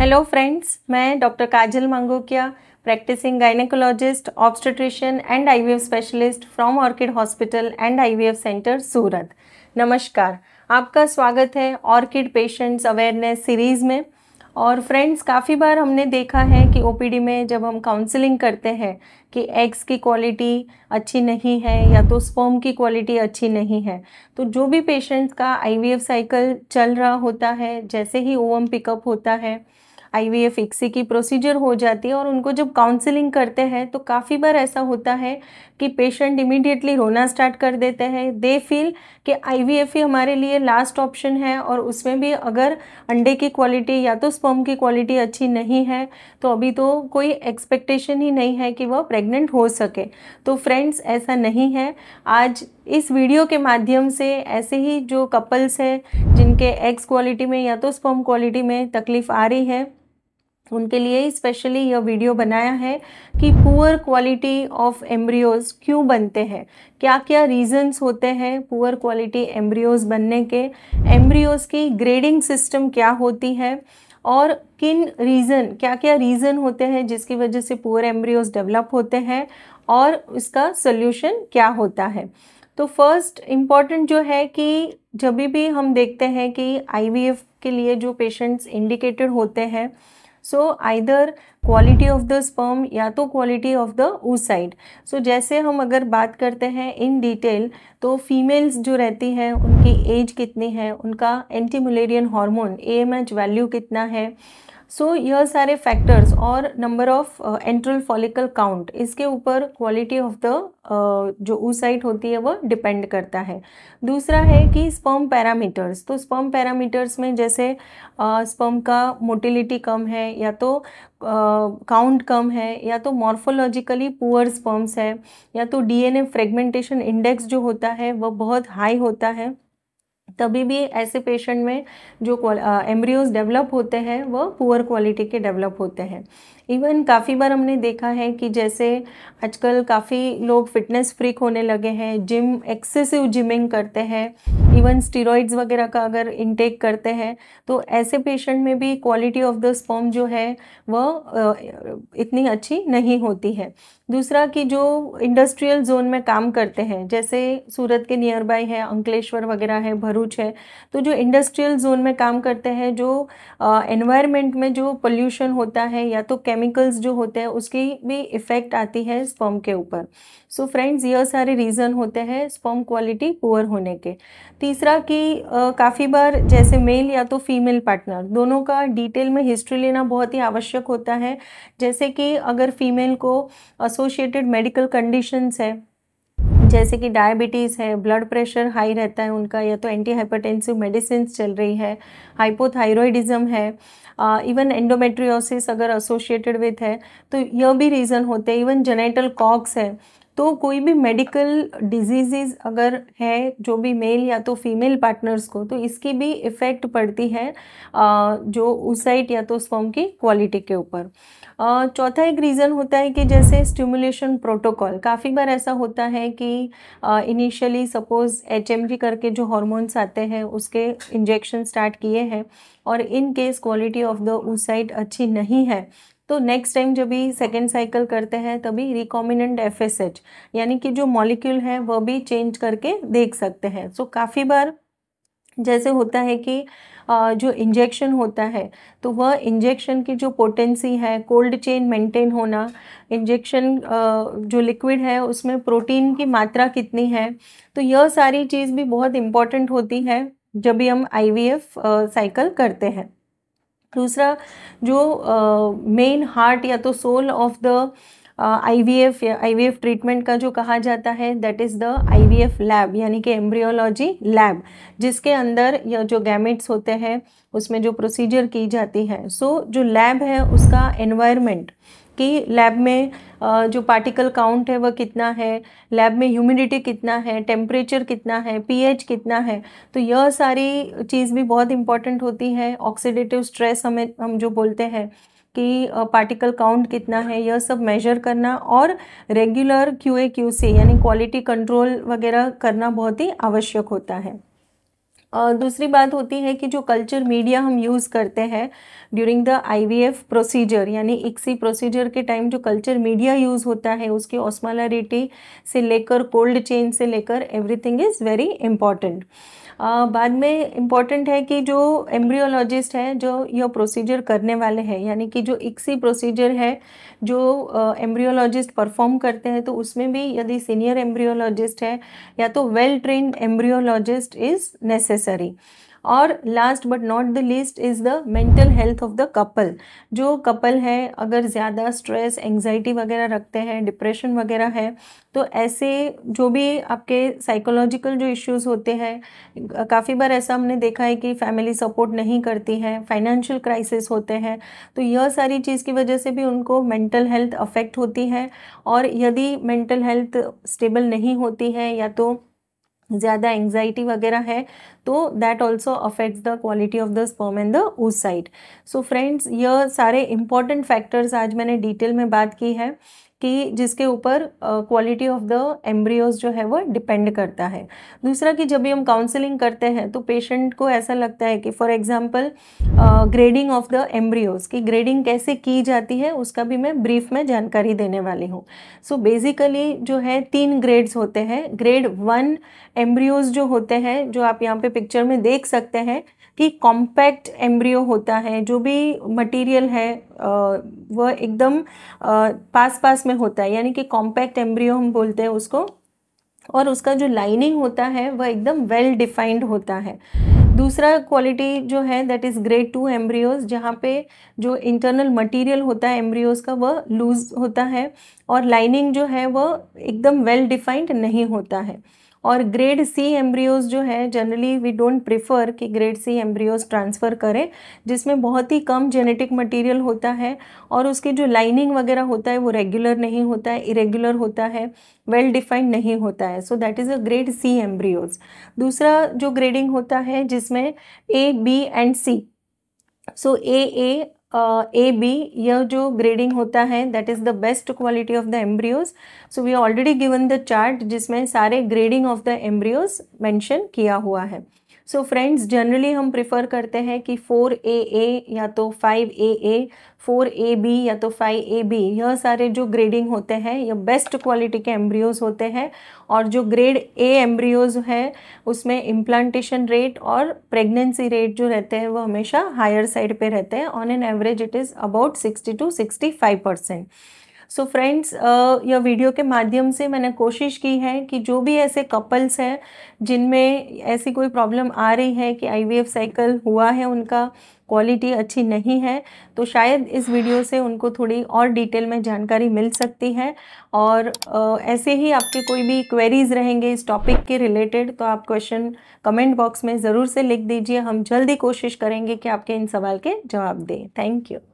hello friends मैं doctor Kajal Mangukiya practicing gynaecologist obstetrician and IVF specialist from Orchid hospital and IVF centre Surat नमस्कार आपका स्वागत है ऑर्किड पेशेंट्स अवेयरनेस सीरीज़ में और फ्रेंड्स काफ़ी बार हमने देखा है कि ओपीडी में जब हम काउंसलिंग करते हैं कि एग्स की क्वालिटी अच्छी नहीं है या तो स्पर्म की क्वालिटी अच्छी नहीं है तो जो भी पेशेंट का आईवीएफ साइकिल चल रहा होता है जैसे ही ओवम पिकअप होता है आई वी एफ की प्रोसीजर हो जाती है और उनको जब काउंसलिंग करते हैं तो काफ़ी बार ऐसा होता है कि पेशेंट इमिडिएटली रोना स्टार्ट कर देते हैं दे फील कि एफ ही e हमारे लिए लास्ट ऑप्शन है और उसमें भी अगर अंडे की क्वालिटी या तो स्पर्म की क्वालिटी अच्छी नहीं है तो अभी तो कोई एक्सपेक्टेशन ही नहीं है कि वह प्रेग्नेंट हो सके तो फ्रेंड्स ऐसा नहीं है आज इस वीडियो के माध्यम से ऐसे ही जो कपल्स हैं जिनके एक्स क्वालिटी में या तो स्पर्म क्वालिटी में तकलीफ़ आ रही है उनके लिए स्पेशली यह वीडियो बनाया है कि पुअर क्वालिटी ऑफ एम्ब्रियोज़ क्यों बनते हैं क्या क्या रीजंस होते हैं पुअर क्वालिटी एम्ब्रियोज़ बनने के एम्ब्रियोज़ की ग्रेडिंग सिस्टम क्या होती है और किन रीज़न क्या क्या रीज़न होते हैं जिसकी वजह से पुअर एम्ब्रियोज़ डेवलप होते हैं और इसका सोल्यूशन क्या होता है तो फर्स्ट इम्पॉर्टेंट जो है कि जब भी हम देखते हैं कि आईवीएफ के लिए जो पेशेंट्स इंडिकेटेड होते हैं so either quality of the sperm या तो quality of the oocyte so जैसे हम अगर बात करते हैं इन डिटेल तो फीमेल्स जो रहती हैं उनकी एज कितनी है उनका एंटीमुलेरियन हार्मोन ए वैल्यू कितना है सो यह सारे फैक्टर्स और number of antral follicle count इसके ऊपर क्वालिटी ऑफ द जो ऊसाइट होती है वह डिपेंड करता है दूसरा है कि स्पर्म पैरामीटर्स तो स्पर्म पैरामीटर्स में जैसे स्पर्म uh, का मोटिलिटी कम है या तो काउंट uh, कम है या तो मॉर्फोलॉजिकली पुअर स्पर्म्स है या तो डीएनए फ्रेगमेंटेशन इंडेक्स जो होता है वह बहुत हाई होता है तभी भी ऐसे पेशेंट में जो एम्ब्रियोज डेवलप होते हैं वह पुअर क्वालिटी के डेवलप होते हैं इवन काफ़ी बार हमने देखा है कि जैसे आजकल काफ़ी लोग फिटनेस फ्रीक होने लगे हैं जिम एक्सेसिव जिमिंग करते हैं इवन स्टीरॉइड्स वगैरह का अगर इनटेक करते हैं तो ऐसे पेशेंट में भी क्वालिटी ऑफ द स्पर्म जो है वह इतनी अच्छी नहीं होती है दूसरा कि जो इंडस्ट्रियल जोन में काम करते हैं जैसे सूरत के नियर बाय है अंकलेश्वर वगैरह है भरूच है तो जो इंडस्ट्रियल जोन में काम करते हैं जो एनवायरमेंट में जो पोल्यूशन होता है या तो केमिकल्स जो होते हैं उसकी भी इफ़ेक्ट आती है स्पर्म के ऊपर सो फ्रेंड्स ये सारे रीज़न होते हैं स्पर्म क्वालिटी पुअर होने के तीसरा कि काफ़ी बार जैसे मेल या तो फीमेल पार्टनर दोनों का डिटेल में हिस्ट्री लेना बहुत ही आवश्यक होता है जैसे कि अगर फीमेल को एसोसिएटेड मेडिकल कंडीशंस है जैसे कि डायबिटीज़ है ब्लड प्रेशर हाई रहता है उनका या तो एंटी हाइपरटेंसिव मेडिसिन चल रही है हाइपोथाइरोडिज़म है इवन एंडोमेट्रियोसिस अगर एसोसिएटेड विथ है तो यह भी रीज़न होते हैं इवन जेनेटल कॉक्स है तो कोई भी मेडिकल डिजीज़ अगर है जो भी मेल या तो फीमेल पार्टनर्स को तो इसकी भी इफ़ेक्ट पड़ती है जो उसाइट या तो स्पर्म की क्वालिटी के ऊपर चौथा एक रीज़न होता है कि जैसे स्टिमुलेशन प्रोटोकॉल काफ़ी बार ऐसा होता है कि इनिशियली सपोज़ एच करके जो हॉर्मोन्स आते हैं उसके इंजेक्शन स्टार्ट किए हैं और in case quality of the oocyte अच्छी नहीं है तो नेक्स्ट टाइम जब भी सेकेंड साइकिल करते हैं तभी रिकॉमिनेंट एफ एस एच यानी कि जो मॉलिक्यूल है वह भी चेंज करके देख सकते हैं सो so, काफ़ी बार जैसे होता है कि जो इंजेक्शन होता है तो वह इंजेक्शन की जो पोटेंसी है कोल्ड चेन मेंटेन होना इंजेक्शन जो लिक्विड है उसमें प्रोटीन की मात्रा कितनी है तो यह सारी चीज़ भी बहुत इम्पॉर्टेंट होती है जब भी हम आईवीएफ साइकिल करते हैं दूसरा जो मेन हार्ट या तो soul of the IVF IVF treatment का जो कहा जाता है that is the IVF lab यानी कि एम्ब्रियोलॉजी लैब जिसके अंदर यह जो गैमेट्स होते हैं उसमें जो प्रोसीजर की जाती है सो so, जो लैब है उसका एनवायरमेंट कि लैब में जो पार्टिकल काउंट है वह कितना है लैब में ह्यूमिडिटी कितना है टेम्परेचर कितना है पीएच कितना है तो यह सारी चीज़ भी बहुत इंपॉर्टेंट होती है ऑक्सीडेटिव स्ट्रेस हमें हम जो बोलते हैं कि पार्टिकल काउंट कितना है यह सब मेजर करना और regular Q A Q C यानी क्वालिटी कंट्रोल वगैरह करना बहुत ही आवश्यक होता है दूसरी बात होती है कि जो कल्चर मीडिया हम यूज़ करते हैं ड्यूरिंग द आईवीएफ प्रोसीजर यानी इक्सी प्रोसीजर के टाइम जो कल्चर मीडिया यूज़ होता है उसकी ऑस्मालारिटी से लेकर कोल्ड चेन से लेकर एवरीथिंग इज़ वेरी इम्पॉर्टेंट बाद में इम्पॉर्टेंट है कि जो एम्ब्रियोलॉजिस्ट है जो यह प्रोसीजर करने वाले हैं यानी कि जो इक्सी प्रोसीजर है जो एम्ब्रियोलॉजिस्ट परफॉर्म करते हैं तो उसमें भी यदि सीनियर एम्ब्रियोलॉजिस्ट है या तो well trained embryologist is necessary और last but not the least is the mental health of the couple जो कपल है अगर ज़्यादा स्ट्रेस एंग्जाइटी वगैरह रखते हैं डिप्रेशन वगैरह है तो ऐसे जो भी आपके साइकोलॉजिकल जो इश्यूज़ होते हैं काफ़ी बार ऐसा हमने देखा है कि फैमिली सपोर्ट नहीं करती है फाइनेंशियल क्राइसिस होते हैं तो यह सारी चीज़ की वजह से भी उनको मेंटल हेल्थ अफेक्ट होती है और यदि मेंटल हेल्थ स्टेबल नहीं होती है या तो ज़्यादा एंग्जाइटी वगैरह है तो that also affects the quality of the sperm and the oocyte so friends यह सारे इंपॉर्टेंट फैक्टर्स आज मैंने डिटेल में बात की है कि जिसके ऊपर क्वालिटी ऑफ द एम्ब्रियोज जो है वो डिपेंड करता है दूसरा कि जब भी हम काउंसलिंग करते हैं तो पेशेंट को ऐसा लगता है कि for example grading of the embryos की ग्रेडिंग कैसे की जाती है उसका भी मैं ब्रीफ में जानकारी देने वाली हूँ सो बेसिकली जो है तीन ग्रेड्स होते हैं ग्रेड वन एम्ब्रियोज जो होते हैं जो आप यहाँ पे पिक्चर में देख सकते हैं कि कॉम्पैक्ट एम्ब्रियो होता है जो भी मटेरियल है वह एकदम पास पास में में होता है यानी कि कॉम्पैक्ट एम्ब्रियो हम बोलते हैं उसको और उसका जो लाइनिंग होता है वह एकदम वेल डिफाइंड होता है दूसरा क्वालिटी जो है that is grade two embryos जहाँ पे जो इंटरनल मटेरियल होता है एम्ब्रियोज का वह लूज़ होता है और लाइनिंग जो है वह एकदम वेल डिफाइंड नहीं होता है और ग्रेड सी एम्ब्रियोज जो है जनरली वी डोंट प्रिफर कि ग्रेड सी एम्ब्रियोज ट्रांसफ़र करें जिसमें बहुत ही कम जेनेटिक मटेरियल होता है और उसकी जो लाइनिंग वगैरह होता है वो रेगुलर नहीं होता है इरेगुलर होता है वेल डिफाइंड नहीं होता है so that is a grade C embryos दूसरा जो ग्रेडिंग होता है जिसमें A B and C so A A A B यह जो ग्रेडिंग होता है that is the best quality of the embryos so we already given the chart जिसमें सारे grading of the embryos mentioned किया हुआ है सो फ्रेंड्स जनरली हम प्रिफर करते हैं कि फोर ए ए या तो five A A four A B या तो फाइव ए बी यह सारे जो ग्रेडिंग होते हैं यह बेस्ट क्वालिटी के एम्ब्रियोज होते हैं और जो ग्रेड ए एम्ब्रियोज है उसमें इम्प्लांटेशन रेट और प्रेगनेंसी रेट जो रहते हैं वो हमेशा हायर साइड पे रहते हैं on an average it is about sixty two sixty five percent so friends यह वीडियो के माध्यम से मैंने कोशिश की है कि जो भी ऐसे कपल्स हैं जिनमें ऐसी कोई प्रॉब्लम आ रही है कि आईवीएफ साइकिल हुआ है उनका क्वालिटी अच्छी नहीं है तो शायद इस वीडियो से उनको थोड़ी और डिटेल में जानकारी मिल सकती है और uh, ऐसे ही आपके कोई भी क्वेरीज रहेंगे इस टॉपिक के रिलेटेड तो आप क्वेश्चन कमेंट बॉक्स में ज़रूर से लिख दीजिए हम जल्दी कोशिश करेंगे कि आपके इन सवाल के जवाब दें थैंक यू